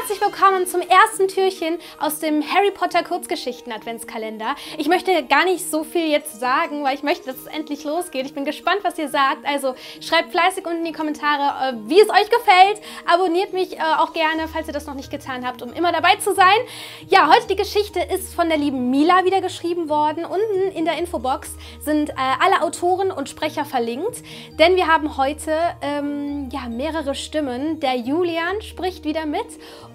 herzlich willkommen zum ersten Türchen aus dem Harry Potter Kurzgeschichten Adventskalender. Ich möchte gar nicht so viel jetzt sagen, weil ich möchte, dass es endlich losgeht. Ich bin gespannt, was ihr sagt. Also schreibt fleißig unten in die Kommentare, äh, wie es euch gefällt. Abonniert mich äh, auch gerne, falls ihr das noch nicht getan habt, um immer dabei zu sein. Ja, heute die Geschichte ist von der lieben Mila wieder geschrieben worden. Unten in der Infobox sind äh, alle Autoren und Sprecher verlinkt, denn wir haben heute ähm, ja, mehrere Stimmen. Der Julian spricht wieder mit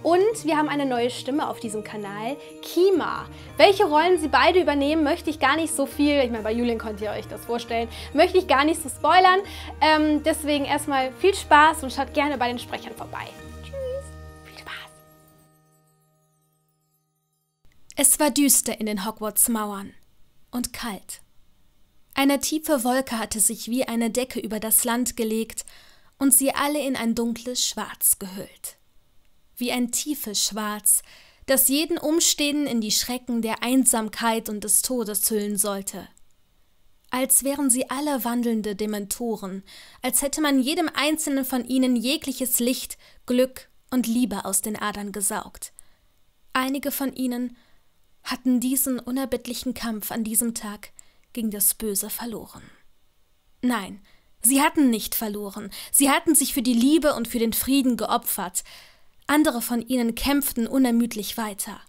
und wir haben eine neue Stimme auf diesem Kanal, Kima. Welche Rollen sie beide übernehmen, möchte ich gar nicht so viel, ich meine, bei Julien könnt ihr euch das vorstellen, möchte ich gar nicht so spoilern. Ähm, deswegen erstmal viel Spaß und schaut gerne bei den Sprechern vorbei. Tschüss, viel Spaß. Es war düster in den Hogwarts Mauern und kalt. Eine tiefe Wolke hatte sich wie eine Decke über das Land gelegt und sie alle in ein dunkles Schwarz gehüllt wie ein tiefes Schwarz, das jeden Umstehenden in die Schrecken der Einsamkeit und des Todes hüllen sollte. Als wären sie alle wandelnde Dementoren, als hätte man jedem einzelnen von ihnen jegliches Licht, Glück und Liebe aus den Adern gesaugt. Einige von ihnen hatten diesen unerbittlichen Kampf an diesem Tag gegen das Böse verloren. Nein, sie hatten nicht verloren, sie hatten sich für die Liebe und für den Frieden geopfert, andere von ihnen kämpften unermüdlich weiter.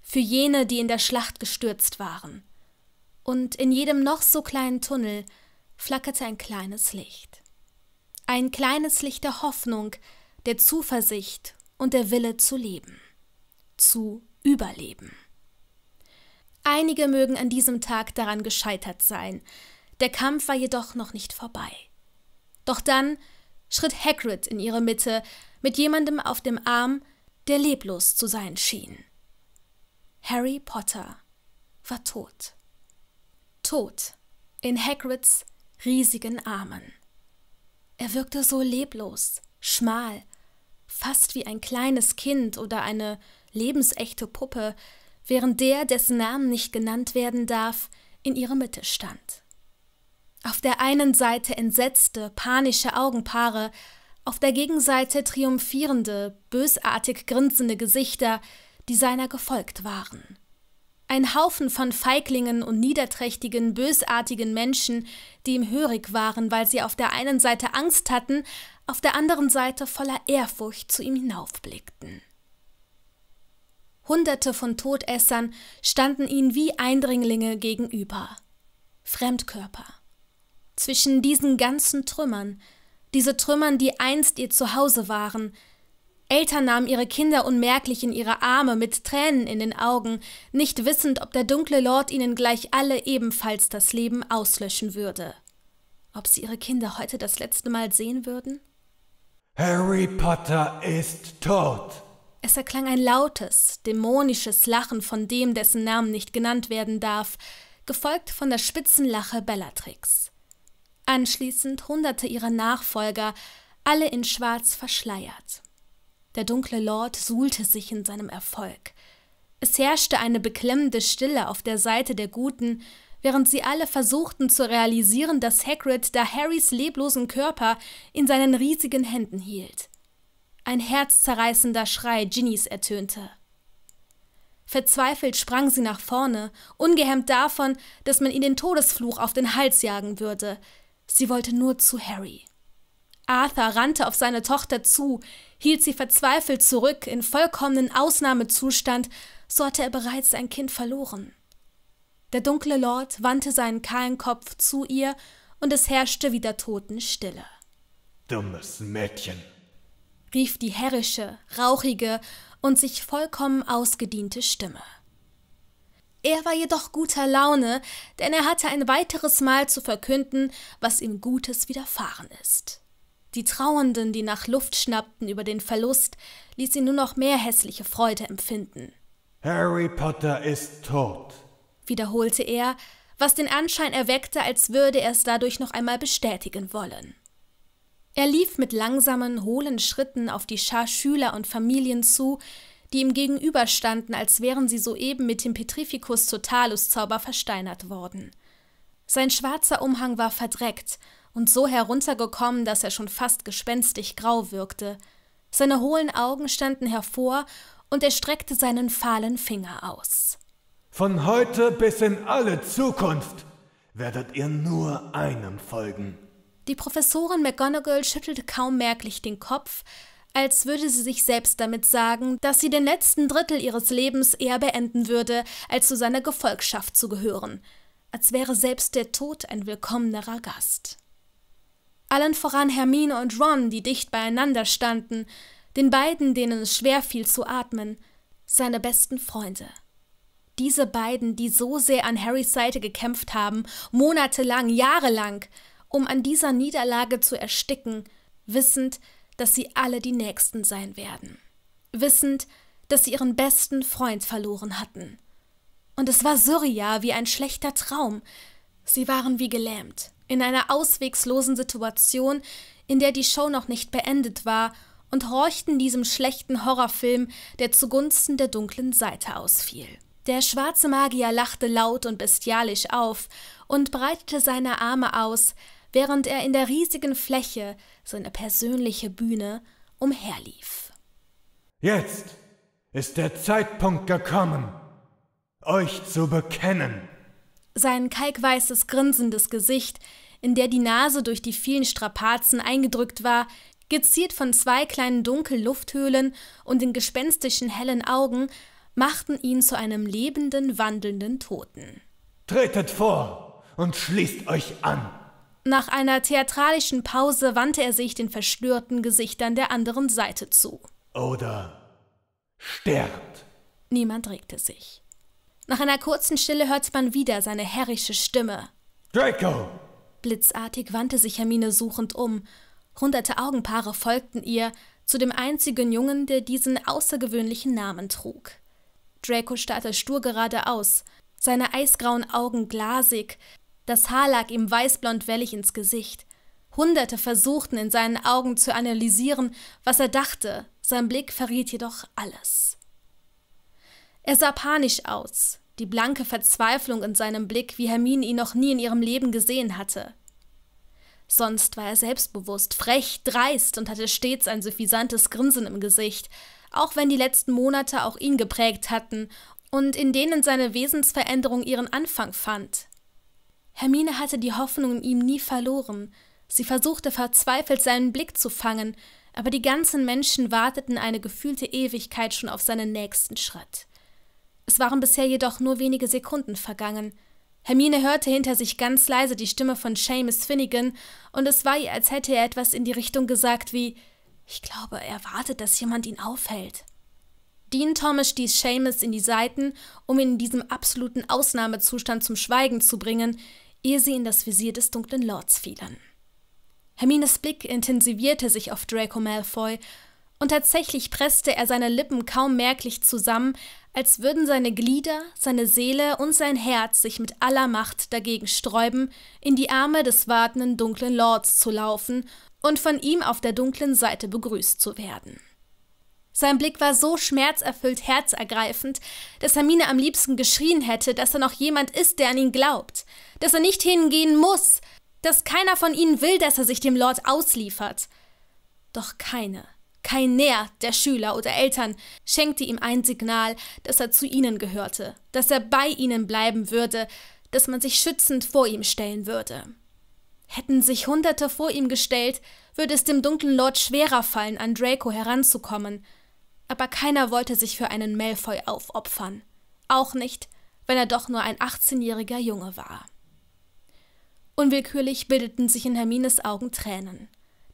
Für jene, die in der Schlacht gestürzt waren. Und in jedem noch so kleinen Tunnel flackerte ein kleines Licht. Ein kleines Licht der Hoffnung, der Zuversicht und der Wille zu leben. Zu überleben. Einige mögen an diesem Tag daran gescheitert sein. Der Kampf war jedoch noch nicht vorbei. Doch dann schritt Hagrid in ihre Mitte, mit jemandem auf dem Arm, der leblos zu sein schien. Harry Potter war tot. Tot in Hagrids riesigen Armen. Er wirkte so leblos, schmal, fast wie ein kleines Kind oder eine lebensechte Puppe, während der, dessen Namen nicht genannt werden darf, in ihrer Mitte stand. Auf der einen Seite entsetzte, panische Augenpaare, auf der Gegenseite triumphierende, bösartig grinsende Gesichter, die seiner gefolgt waren. Ein Haufen von Feiglingen und niederträchtigen, bösartigen Menschen, die ihm hörig waren, weil sie auf der einen Seite Angst hatten, auf der anderen Seite voller Ehrfurcht zu ihm hinaufblickten. Hunderte von Todessern standen ihnen wie Eindringlinge gegenüber. Fremdkörper. Zwischen diesen ganzen Trümmern diese Trümmern, die einst ihr Zuhause waren. Eltern nahmen ihre Kinder unmerklich in ihre Arme, mit Tränen in den Augen, nicht wissend, ob der dunkle Lord ihnen gleich alle ebenfalls das Leben auslöschen würde. Ob sie ihre Kinder heute das letzte Mal sehen würden? Harry Potter ist tot! Es erklang ein lautes, dämonisches Lachen von dem, dessen Namen nicht genannt werden darf, gefolgt von der Spitzenlache Bellatrix anschließend Hunderte ihrer Nachfolger, alle in Schwarz verschleiert. Der dunkle Lord suhlte sich in seinem Erfolg. Es herrschte eine beklemmende Stille auf der Seite der Guten, während sie alle versuchten zu realisieren, dass Hagrid da Harrys leblosen Körper in seinen riesigen Händen hielt. Ein herzzerreißender Schrei Ginnys ertönte. Verzweifelt sprang sie nach vorne, ungehemmt davon, dass man ihr den Todesfluch auf den Hals jagen würde, Sie wollte nur zu Harry. Arthur rannte auf seine Tochter zu, hielt sie verzweifelt zurück, in vollkommenen Ausnahmezustand, so hatte er bereits sein Kind verloren. Der dunkle Lord wandte seinen kahlen Kopf zu ihr, und es herrschte wieder Totenstille. Dummes Mädchen, rief die herrische, rauchige und sich vollkommen ausgediente Stimme. Er war jedoch guter Laune, denn er hatte ein weiteres Mal zu verkünden, was ihm Gutes widerfahren ist. Die Trauernden, die nach Luft schnappten über den Verlust, ließ ihn nur noch mehr hässliche Freude empfinden. Harry Potter ist tot, wiederholte er, was den Anschein erweckte, als würde er es dadurch noch einmal bestätigen wollen. Er lief mit langsamen, hohlen Schritten auf die Schar Schüler und Familien zu, die ihm gegenüberstanden, als wären sie soeben mit dem Petrificus talus Zauber versteinert worden. Sein schwarzer Umhang war verdreckt und so heruntergekommen, dass er schon fast gespenstig grau wirkte. Seine hohlen Augen standen hervor und er streckte seinen fahlen Finger aus. Von heute bis in alle Zukunft werdet ihr nur einem folgen. Die Professorin McGonagall schüttelte kaum merklich den Kopf, als würde sie sich selbst damit sagen, dass sie den letzten Drittel ihres Lebens eher beenden würde, als zu seiner Gefolgschaft zu gehören, als wäre selbst der Tod ein willkommenerer Gast. Allen voran Hermine und Ron, die dicht beieinander standen, den beiden, denen es schwer fiel zu atmen, seine besten Freunde. Diese beiden, die so sehr an Harrys Seite gekämpft haben, monatelang, jahrelang, um an dieser Niederlage zu ersticken, wissend, dass sie alle die Nächsten sein werden, wissend, dass sie ihren besten Freund verloren hatten. Und es war surreal wie ein schlechter Traum. Sie waren wie gelähmt, in einer auswegslosen Situation, in der die Show noch nicht beendet war, und horchten diesem schlechten Horrorfilm, der zugunsten der dunklen Seite ausfiel. Der schwarze Magier lachte laut und bestialisch auf und breitete seine Arme aus, während er in der riesigen Fläche seine persönliche Bühne umherlief. Jetzt ist der Zeitpunkt gekommen, euch zu bekennen. Sein kalkweißes, grinsendes Gesicht, in der die Nase durch die vielen Strapazen eingedrückt war, geziert von zwei kleinen dunklen Lufthöhlen und den gespenstischen hellen Augen, machten ihn zu einem lebenden, wandelnden Toten. Tretet vor und schließt euch an! Nach einer theatralischen Pause wandte er sich den verstörten Gesichtern der anderen Seite zu. Oder sterbt. Niemand regte sich. Nach einer kurzen Stille hörte man wieder seine herrische Stimme. Draco! Blitzartig wandte sich Hermine suchend um. Hunderte Augenpaare folgten ihr, zu dem einzigen Jungen, der diesen außergewöhnlichen Namen trug. Draco starrte stur geradeaus, seine eisgrauen Augen glasig, das Haar lag ihm weißblond wellig ins Gesicht. Hunderte versuchten in seinen Augen zu analysieren, was er dachte, sein Blick verriet jedoch alles. Er sah panisch aus, die blanke Verzweiflung in seinem Blick, wie Hermine ihn noch nie in ihrem Leben gesehen hatte. Sonst war er selbstbewusst, frech, dreist und hatte stets ein suffisantes Grinsen im Gesicht, auch wenn die letzten Monate auch ihn geprägt hatten und in denen seine Wesensveränderung ihren Anfang fand. Hermine hatte die Hoffnung in ihm nie verloren. Sie versuchte verzweifelt seinen Blick zu fangen, aber die ganzen Menschen warteten eine gefühlte Ewigkeit schon auf seinen nächsten Schritt. Es waren bisher jedoch nur wenige Sekunden vergangen. Hermine hörte hinter sich ganz leise die Stimme von Seamus Finnegan, und es war ihr, als hätte er etwas in die Richtung gesagt wie Ich glaube, er wartet, dass jemand ihn aufhält. Dean Thomas stieß Seamus in die Seiten, um ihn in diesem absoluten Ausnahmezustand zum Schweigen zu bringen, ehe sie in das Visier des dunklen Lords fielen. Hermines Blick intensivierte sich auf Draco Malfoy, und tatsächlich presste er seine Lippen kaum merklich zusammen, als würden seine Glieder, seine Seele und sein Herz sich mit aller Macht dagegen sträuben, in die Arme des wartenden dunklen Lords zu laufen und von ihm auf der dunklen Seite begrüßt zu werden. Sein Blick war so schmerzerfüllt herzergreifend, dass Hermine am liebsten geschrien hätte, dass da noch jemand ist, der an ihn glaubt, dass er nicht hingehen muss, dass keiner von ihnen will, dass er sich dem Lord ausliefert. Doch keine, kein Näher der Schüler oder Eltern schenkte ihm ein Signal, dass er zu ihnen gehörte, dass er bei ihnen bleiben würde, dass man sich schützend vor ihm stellen würde. Hätten sich Hunderte vor ihm gestellt, würde es dem dunklen Lord schwerer fallen, an Draco heranzukommen, aber keiner wollte sich für einen Malfoy aufopfern. Auch nicht, wenn er doch nur ein 18-jähriger Junge war. Unwillkürlich bildeten sich in Hermines Augen Tränen.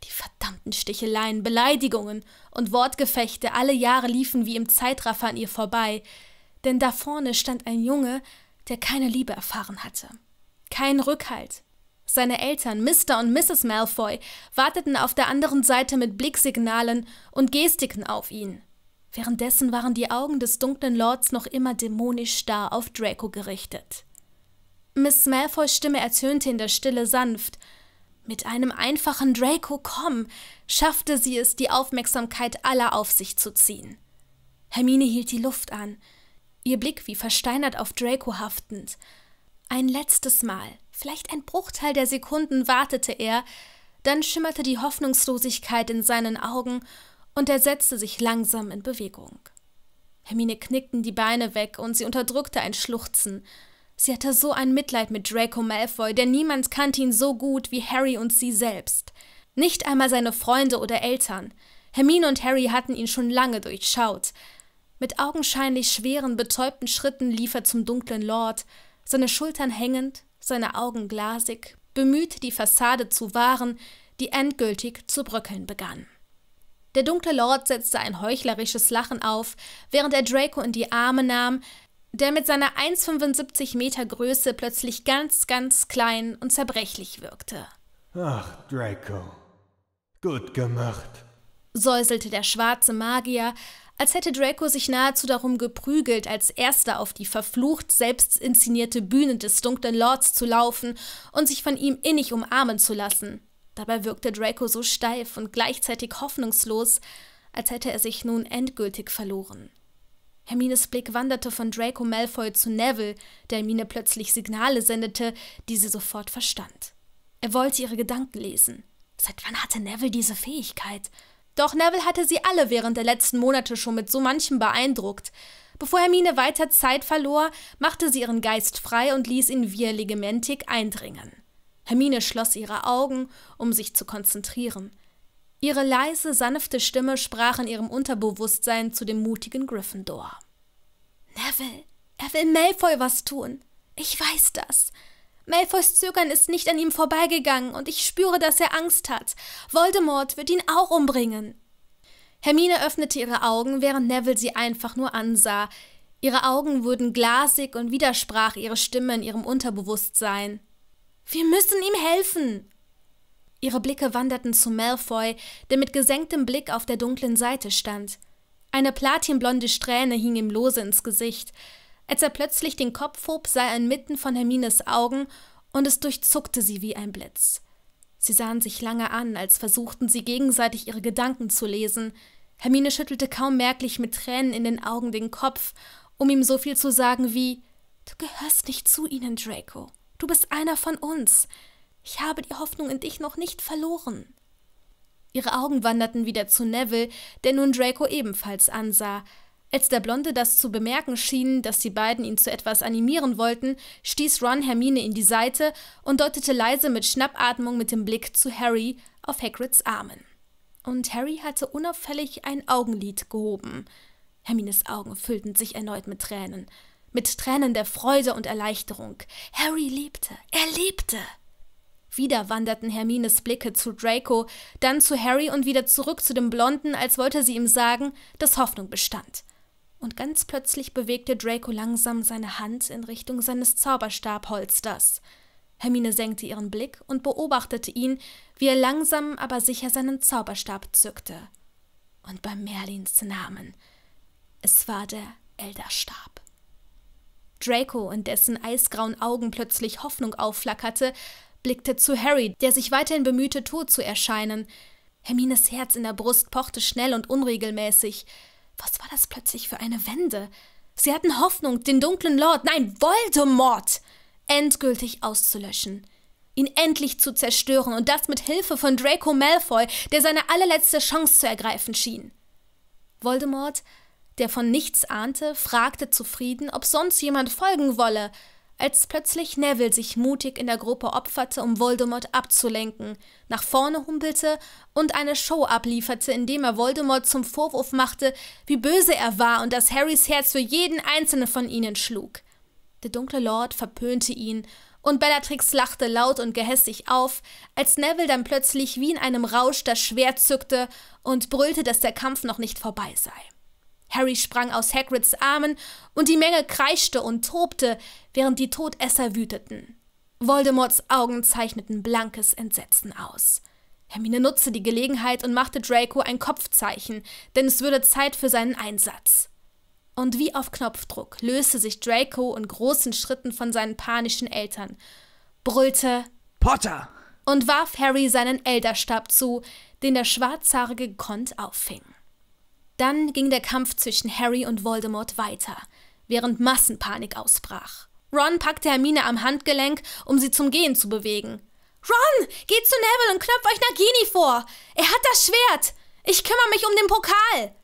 Die verdammten Sticheleien, Beleidigungen und Wortgefechte alle Jahre liefen wie im Zeitraffer an ihr vorbei, denn da vorne stand ein Junge, der keine Liebe erfahren hatte. Kein Rückhalt. Seine Eltern, Mr. und Mrs. Malfoy, warteten auf der anderen Seite mit Blicksignalen und Gestiken auf ihn. Währenddessen waren die Augen des dunklen Lords noch immer dämonisch starr auf Draco gerichtet. Miss Malfoys Stimme ertönte in der Stille sanft. Mit einem einfachen Draco komm, schaffte sie es, die Aufmerksamkeit aller auf sich zu ziehen. Hermine hielt die Luft an, ihr Blick wie versteinert auf Draco haftend. Ein letztes Mal, vielleicht ein Bruchteil der Sekunden wartete er, dann schimmerte die Hoffnungslosigkeit in seinen Augen und er setzte sich langsam in Bewegung. Hermine knickten die Beine weg und sie unterdrückte ein Schluchzen. Sie hatte so ein Mitleid mit Draco Malfoy, denn niemand kannte ihn so gut wie Harry und sie selbst. Nicht einmal seine Freunde oder Eltern. Hermine und Harry hatten ihn schon lange durchschaut. Mit augenscheinlich schweren, betäubten Schritten lief er zum dunklen Lord, seine Schultern hängend, seine Augen glasig, bemüht, die Fassade zu wahren, die endgültig zu bröckeln begann. Der dunkle Lord setzte ein heuchlerisches Lachen auf, während er Draco in die Arme nahm, der mit seiner 1,75 Meter Größe plötzlich ganz, ganz klein und zerbrechlich wirkte. Ach, Draco, gut gemacht, säuselte der schwarze Magier, als hätte Draco sich nahezu darum geprügelt, als erster auf die verflucht selbst inszenierte Bühne des dunklen Lords zu laufen und sich von ihm innig umarmen zu lassen. Dabei wirkte Draco so steif und gleichzeitig hoffnungslos, als hätte er sich nun endgültig verloren. Hermines Blick wanderte von Draco Malfoy zu Neville, der Hermine plötzlich Signale sendete, die sie sofort verstand. Er wollte ihre Gedanken lesen. Seit wann hatte Neville diese Fähigkeit? Doch Neville hatte sie alle während der letzten Monate schon mit so manchem beeindruckt. Bevor Hermine weiter Zeit verlor, machte sie ihren Geist frei und ließ ihn via Legimentik eindringen. Hermine schloss ihre Augen, um sich zu konzentrieren. Ihre leise, sanfte Stimme sprach in ihrem Unterbewusstsein zu dem mutigen Gryffindor. Neville, er will Malfoy was tun. Ich weiß das. Malfoys Zögern ist nicht an ihm vorbeigegangen und ich spüre, dass er Angst hat. Voldemort wird ihn auch umbringen. Hermine öffnete ihre Augen, während Neville sie einfach nur ansah. Ihre Augen wurden glasig und widersprach ihre Stimme in ihrem Unterbewusstsein. Wir müssen ihm helfen! Ihre Blicke wanderten zu Malfoy, der mit gesenktem Blick auf der dunklen Seite stand. Eine platinblonde Strähne hing ihm lose ins Gesicht. Als er plötzlich den Kopf hob, sah er inmitten von Hermines Augen und es durchzuckte sie wie ein Blitz. Sie sahen sich lange an, als versuchten sie gegenseitig ihre Gedanken zu lesen. Hermine schüttelte kaum merklich mit Tränen in den Augen den Kopf, um ihm so viel zu sagen wie: Du gehörst nicht zu ihnen, Draco. Du bist einer von uns. Ich habe die Hoffnung in dich noch nicht verloren. Ihre Augen wanderten wieder zu Neville, der nun Draco ebenfalls ansah. Als der Blonde das zu bemerken schien, dass die beiden ihn zu etwas animieren wollten, stieß Ron Hermine in die Seite und deutete leise mit Schnappatmung mit dem Blick zu Harry auf Hagrids Armen. Und Harry hatte unauffällig ein Augenlid gehoben. Hermines Augen füllten sich erneut mit Tränen mit Tränen der Freude und Erleichterung. Harry lebte, er lebte. Wieder wanderten Hermines Blicke zu Draco, dann zu Harry und wieder zurück zu dem Blonden, als wollte sie ihm sagen, dass Hoffnung bestand. Und ganz plötzlich bewegte Draco langsam seine Hand in Richtung seines Zauberstabholsters. Hermine senkte ihren Blick und beobachtete ihn, wie er langsam aber sicher seinen Zauberstab zückte. Und bei Merlins Namen. Es war der Elderstab. Draco, in dessen eisgrauen Augen plötzlich Hoffnung aufflackerte, blickte zu Harry, der sich weiterhin bemühte, tot zu erscheinen. Hermines Herz in der Brust pochte schnell und unregelmäßig. Was war das plötzlich für eine Wende? Sie hatten Hoffnung, den dunklen Lord, nein, Voldemort, endgültig auszulöschen ihn endlich zu zerstören und das mit Hilfe von Draco Malfoy, der seine allerletzte Chance zu ergreifen schien. Voldemort der von nichts ahnte, fragte zufrieden, ob sonst jemand folgen wolle, als plötzlich Neville sich mutig in der Gruppe opferte, um Voldemort abzulenken, nach vorne humpelte und eine Show ablieferte, indem er Voldemort zum Vorwurf machte, wie böse er war und dass Harrys Herz für jeden einzelnen von ihnen schlug. Der dunkle Lord verpönte ihn, und Bellatrix lachte laut und gehässig auf, als Neville dann plötzlich wie in einem Rausch das Schwert zückte und brüllte, dass der Kampf noch nicht vorbei sei. Harry sprang aus Hagrids Armen und die Menge kreischte und tobte, während die Todesser wüteten. Voldemorts Augen zeichneten blankes Entsetzen aus. Hermine nutzte die Gelegenheit und machte Draco ein Kopfzeichen, denn es würde Zeit für seinen Einsatz. Und wie auf Knopfdruck löste sich Draco in großen Schritten von seinen panischen Eltern, brüllte Potter und warf Harry seinen Elderstab zu, den der Schwarzhaarige Kont auffing. Dann ging der Kampf zwischen Harry und Voldemort weiter, während Massenpanik ausbrach. Ron packte Hermine am Handgelenk, um sie zum Gehen zu bewegen. Ron, geht zu Neville und knöpft euch Nagini vor! Er hat das Schwert! Ich kümmere mich um den Pokal!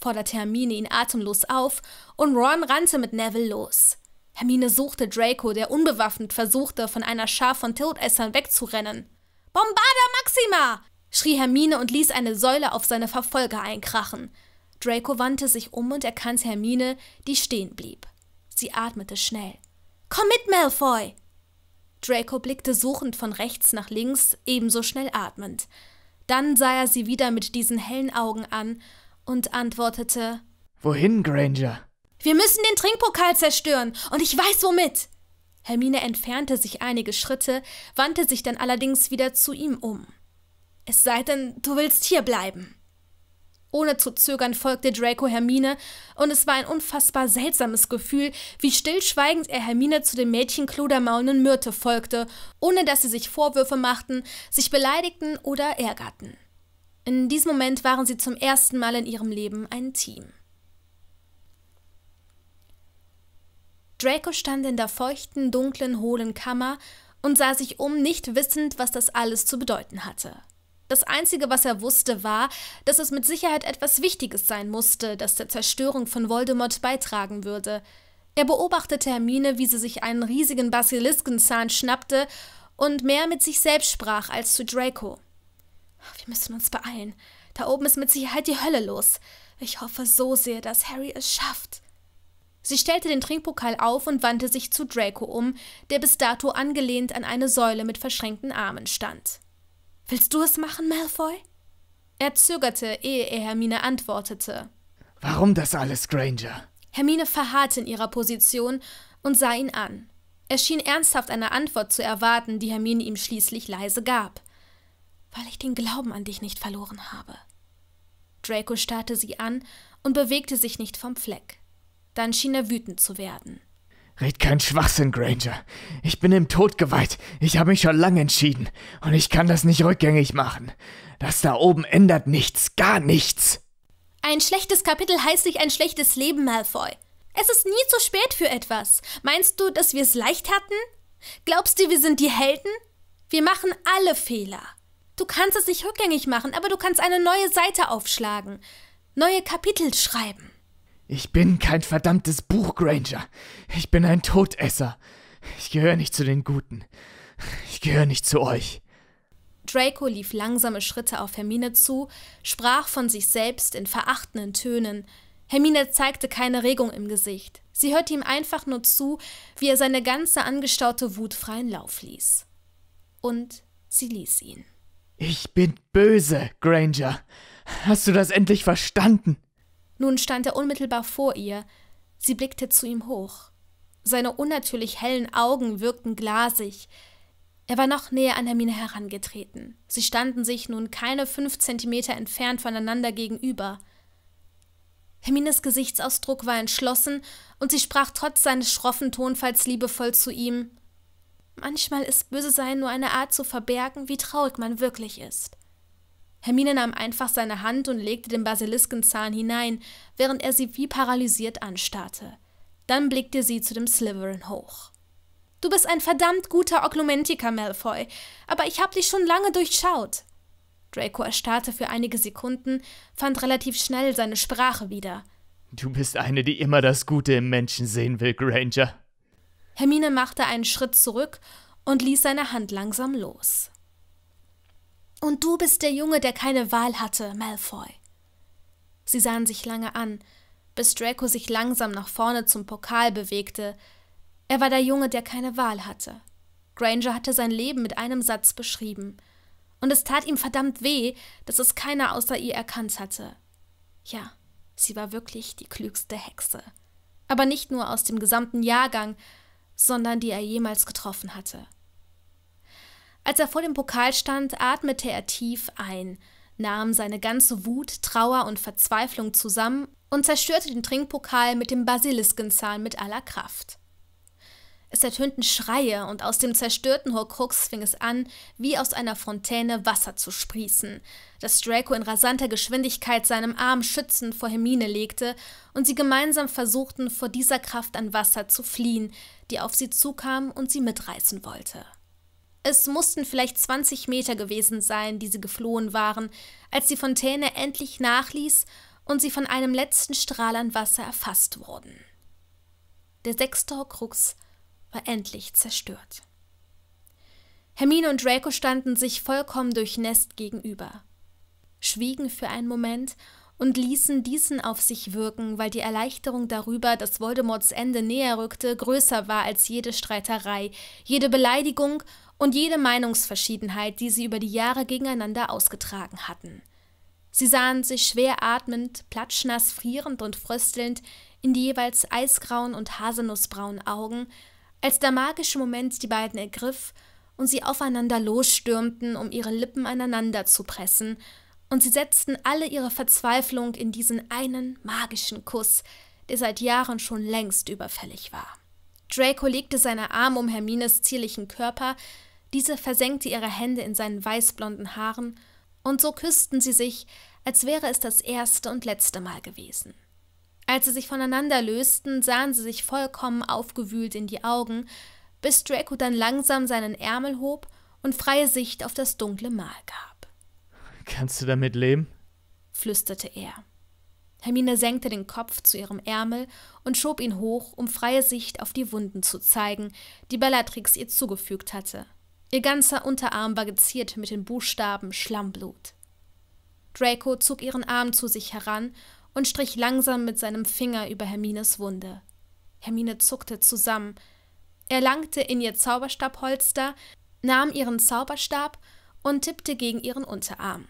forderte Hermine ihn atemlos auf und Ron rannte mit Neville los. Hermine suchte Draco, der unbewaffnet versuchte, von einer Schar von Todessern wegzurennen. Bombarda Maxima! schrie Hermine und ließ eine Säule auf seine Verfolger einkrachen. Draco wandte sich um und erkannte Hermine, die stehen blieb. Sie atmete schnell. Komm mit, Malfoy! Draco blickte suchend von rechts nach links, ebenso schnell atmend. Dann sah er sie wieder mit diesen hellen Augen an und antwortete Wohin, Granger? Wir müssen den Trinkpokal zerstören, und ich weiß womit. Hermine entfernte sich einige Schritte, wandte sich dann allerdings wieder zu ihm um. Es sei denn, du willst hier bleiben. Ohne zu zögern folgte Draco Hermine, und es war ein unfassbar seltsames Gefühl, wie stillschweigend er Hermine zu dem Mädchen Klodermaulenden Myrte folgte, ohne dass sie sich Vorwürfe machten, sich beleidigten oder ärgerten. In diesem Moment waren sie zum ersten Mal in ihrem Leben ein Team. Draco stand in der feuchten, dunklen, hohlen Kammer und sah sich um, nicht wissend, was das alles zu bedeuten hatte. Das Einzige, was er wusste, war, dass es mit Sicherheit etwas Wichtiges sein musste, das der Zerstörung von Voldemort beitragen würde. Er beobachtete Hermine, wie sie sich einen riesigen Basiliskenzahn schnappte und mehr mit sich selbst sprach als zu Draco. Wir müssen uns beeilen. Da oben ist mit Sicherheit die Hölle los. Ich hoffe so sehr, dass Harry es schafft. Sie stellte den Trinkpokal auf und wandte sich zu Draco um, der bis dato angelehnt an eine Säule mit verschränkten Armen stand. Willst du es machen, Malfoy? Er zögerte, ehe er Hermine antwortete. Warum das alles, Granger? Hermine verharrte in ihrer Position und sah ihn an. Er schien ernsthaft eine Antwort zu erwarten, die Hermine ihm schließlich leise gab. Weil ich den Glauben an dich nicht verloren habe. Draco starrte sie an und bewegte sich nicht vom Fleck. Dann schien er wütend zu werden. Red keinen Schwachsinn, Granger. Ich bin dem Tod geweiht. Ich habe mich schon lange entschieden. Und ich kann das nicht rückgängig machen. Das da oben ändert nichts, gar nichts. Ein schlechtes Kapitel heißt nicht ein schlechtes Leben, Malfoy. Es ist nie zu spät für etwas. Meinst du, dass wir es leicht hatten? Glaubst du, wir sind die Helden? Wir machen alle Fehler. Du kannst es nicht rückgängig machen, aber du kannst eine neue Seite aufschlagen, neue Kapitel schreiben. Ich bin kein verdammtes Buch, Granger. Ich bin ein Todesser. Ich gehöre nicht zu den Guten. Ich gehöre nicht zu euch. Draco lief langsame Schritte auf Hermine zu, sprach von sich selbst in verachtenden Tönen. Hermine zeigte keine Regung im Gesicht. Sie hörte ihm einfach nur zu, wie er seine ganze angestaute Wut freien Lauf ließ. Und sie ließ ihn. Ich bin böse, Granger. Hast du das endlich verstanden? Nun stand er unmittelbar vor ihr. Sie blickte zu ihm hoch. Seine unnatürlich hellen Augen wirkten glasig. Er war noch näher an Hermine herangetreten. Sie standen sich nun keine fünf Zentimeter entfernt voneinander gegenüber. Hermines Gesichtsausdruck war entschlossen und sie sprach trotz seines schroffen Tonfalls liebevoll zu ihm: Manchmal ist Böse sein nur eine Art zu verbergen, wie traurig man wirklich ist. Hermine nahm einfach seine Hand und legte den Basiliskenzahn hinein, während er sie wie paralysiert anstarrte. Dann blickte sie zu dem Slytherin hoch. Du bist ein verdammt guter Oklumentiker, Malfoy, aber ich hab dich schon lange durchschaut. Draco erstarrte für einige Sekunden, fand relativ schnell seine Sprache wieder. Du bist eine, die immer das Gute im Menschen sehen will, Granger. Hermine machte einen Schritt zurück und ließ seine Hand langsam los. Und du bist der Junge, der keine Wahl hatte, Malfoy. Sie sahen sich lange an, bis Draco sich langsam nach vorne zum Pokal bewegte. Er war der Junge, der keine Wahl hatte. Granger hatte sein Leben mit einem Satz beschrieben. Und es tat ihm verdammt weh, dass es keiner außer ihr erkannt hatte. Ja, sie war wirklich die klügste Hexe. Aber nicht nur aus dem gesamten Jahrgang, sondern die er jemals getroffen hatte. Als er vor dem Pokal stand, atmete er tief ein, nahm seine ganze Wut, Trauer und Verzweiflung zusammen und zerstörte den Trinkpokal mit dem Basiliskenzahn mit aller Kraft. Es ertönten Schreie und aus dem zerstörten Horcrux fing es an, wie aus einer Fontäne Wasser zu sprießen, das Draco in rasanter Geschwindigkeit seinem Arm schützend vor Hermine legte und sie gemeinsam versuchten, vor dieser Kraft an Wasser zu fliehen, die auf sie zukam und sie mitreißen wollte. Es mussten vielleicht 20 Meter gewesen sein, die sie geflohen waren, als die Fontäne endlich nachließ und sie von einem letzten Strahl an Wasser erfasst wurden. Der sechste Horcrux war endlich zerstört. Hermine und Draco standen sich vollkommen durchnässt gegenüber, schwiegen für einen Moment und ließen diesen auf sich wirken, weil die Erleichterung darüber, dass Voldemorts Ende näher rückte, größer war als jede Streiterei, jede Beleidigung und jede Meinungsverschiedenheit, die sie über die Jahre gegeneinander ausgetragen hatten. Sie sahen sich schwer atmend, platschnass frierend und fröstelnd in die jeweils eisgrauen und haselnussbraunen Augen, als der magische Moment die beiden ergriff und sie aufeinander losstürmten, um ihre Lippen aneinander zu pressen, und sie setzten alle ihre Verzweiflung in diesen einen magischen Kuss, der seit Jahren schon längst überfällig war. Draco legte seine Arme um Hermines zierlichen Körper, diese versenkte ihre Hände in seinen weißblonden Haaren, und so küssten sie sich, als wäre es das erste und letzte Mal gewesen. Als sie sich voneinander lösten, sahen sie sich vollkommen aufgewühlt in die Augen, bis Draco dann langsam seinen Ärmel hob und freie Sicht auf das dunkle Mal gab. Kannst du damit leben? flüsterte er. Hermine senkte den Kopf zu ihrem Ärmel und schob ihn hoch, um freie Sicht auf die Wunden zu zeigen, die Bellatrix ihr zugefügt hatte, Ihr ganzer Unterarm war geziert mit den Buchstaben Schlammblut. Draco zog ihren Arm zu sich heran und strich langsam mit seinem Finger über Hermines Wunde. Hermine zuckte zusammen. Er langte in ihr Zauberstabholster, nahm ihren Zauberstab und tippte gegen ihren Unterarm.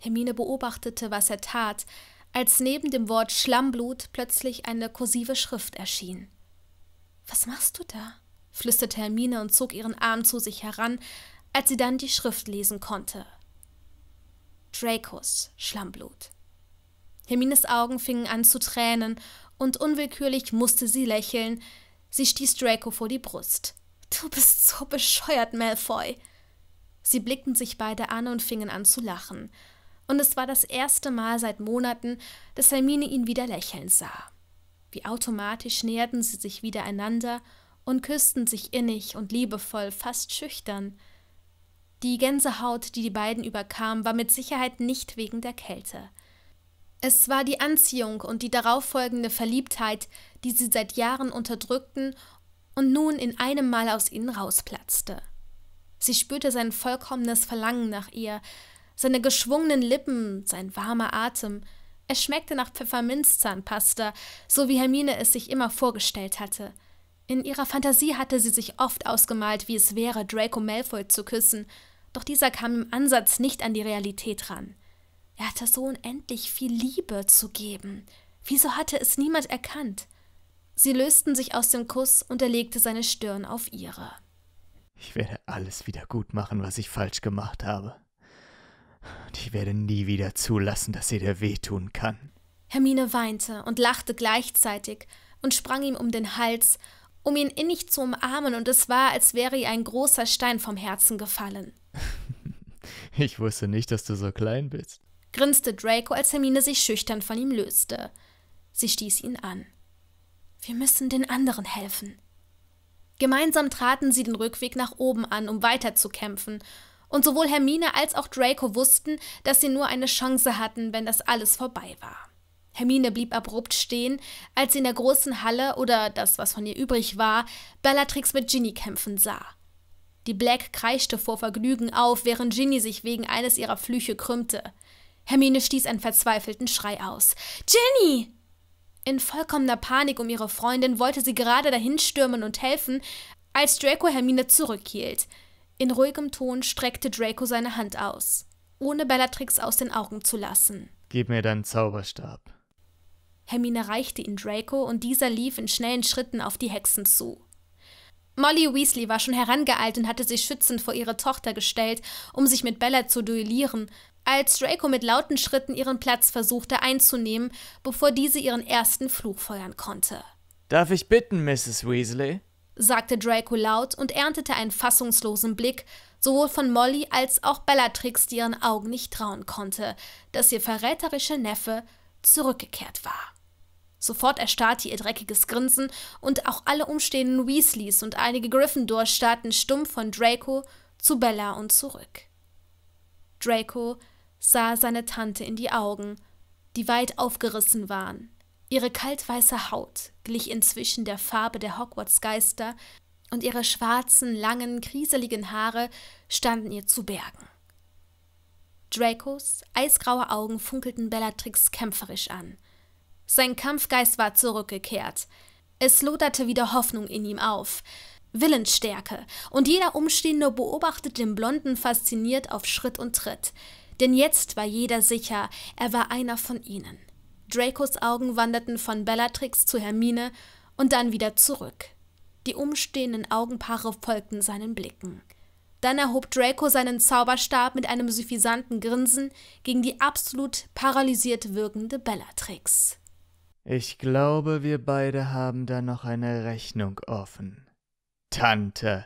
Hermine beobachtete, was er tat, als neben dem Wort Schlammblut plötzlich eine kursive Schrift erschien. Was machst du da? flüsterte Hermine und zog ihren Arm zu sich heran, als sie dann die Schrift lesen konnte. Dracos Schlammblut. Hermines Augen fingen an zu tränen und unwillkürlich musste sie lächeln. Sie stieß Draco vor die Brust. Du bist so bescheuert, Malfoy. Sie blickten sich beide an und fingen an zu lachen. Und es war das erste Mal seit Monaten, dass Hermine ihn wieder lächeln sah. Wie automatisch näherten sie sich wieder einander und küssten sich innig und liebevoll, fast schüchtern. Die Gänsehaut, die die beiden überkam, war mit Sicherheit nicht wegen der Kälte. Es war die Anziehung und die darauffolgende Verliebtheit, die sie seit Jahren unterdrückten und nun in einem Mal aus ihnen rausplatzte. Sie spürte sein vollkommenes Verlangen nach ihr, seine geschwungenen Lippen, sein warmer Atem. Es schmeckte nach Pfefferminzzahnpasta, so wie Hermine es sich immer vorgestellt hatte – in ihrer Fantasie hatte sie sich oft ausgemalt, wie es wäre, Draco Malfoy zu küssen, doch dieser kam im Ansatz nicht an die Realität ran. Er hatte so unendlich viel Liebe zu geben. Wieso hatte es niemand erkannt? Sie lösten sich aus dem Kuss und er legte seine Stirn auf ihre. Ich werde alles wieder gut machen, was ich falsch gemacht habe. Und ich werde nie wieder zulassen, dass ihr der wehtun kann. Hermine weinte und lachte gleichzeitig und sprang ihm um den Hals um ihn innig zu umarmen, und es war, als wäre ihr ein großer Stein vom Herzen gefallen. Ich wusste nicht, dass du so klein bist, grinste Draco, als Hermine sich schüchtern von ihm löste. Sie stieß ihn an. Wir müssen den anderen helfen. Gemeinsam traten sie den Rückweg nach oben an, um weiterzukämpfen, und sowohl Hermine als auch Draco wussten, dass sie nur eine Chance hatten, wenn das alles vorbei war. Hermine blieb abrupt stehen, als sie in der großen Halle oder das, was von ihr übrig war, Bellatrix mit Ginny kämpfen sah. Die Black kreischte vor Vergnügen auf, während Ginny sich wegen eines ihrer Flüche krümmte. Hermine stieß einen verzweifelten Schrei aus. Ginny! In vollkommener Panik um ihre Freundin wollte sie gerade dahinstürmen und helfen, als Draco Hermine zurückhielt. In ruhigem Ton streckte Draco seine Hand aus, ohne Bellatrix aus den Augen zu lassen. Gib mir deinen Zauberstab. Hermine reichte ihn Draco und dieser lief in schnellen Schritten auf die Hexen zu. Molly Weasley war schon herangeeilt und hatte sich schützend vor ihre Tochter gestellt, um sich mit Bella zu duellieren, als Draco mit lauten Schritten ihren Platz versuchte einzunehmen, bevor diese ihren ersten Fluch feuern konnte. Darf ich bitten, Mrs. Weasley? sagte Draco laut und erntete einen fassungslosen Blick, sowohl von Molly als auch Bellatrix, die ihren Augen nicht trauen konnte, dass ihr verräterischer Neffe zurückgekehrt war. Sofort erstarrte ihr dreckiges Grinsen und auch alle umstehenden Weasleys und einige Gryffindor starrten stumm von Draco zu Bella und zurück. Draco sah seine Tante in die Augen, die weit aufgerissen waren. Ihre kaltweiße Haut glich inzwischen der Farbe der Hogwarts-Geister und ihre schwarzen, langen, kriseligen Haare standen ihr zu Bergen. Dracos eisgraue Augen funkelten Bellatrix kämpferisch an – sein Kampfgeist war zurückgekehrt. Es loderte wieder Hoffnung in ihm auf. Willensstärke, und jeder Umstehende beobachtete den Blonden fasziniert auf Schritt und Tritt. Denn jetzt war jeder sicher, er war einer von ihnen. Dracos Augen wanderten von Bellatrix zu Hermine und dann wieder zurück. Die umstehenden Augenpaare folgten seinen Blicken. Dann erhob Draco seinen Zauberstab mit einem suffisanten Grinsen gegen die absolut paralysiert wirkende Bellatrix. Ich glaube, wir beide haben da noch eine Rechnung offen. Tante.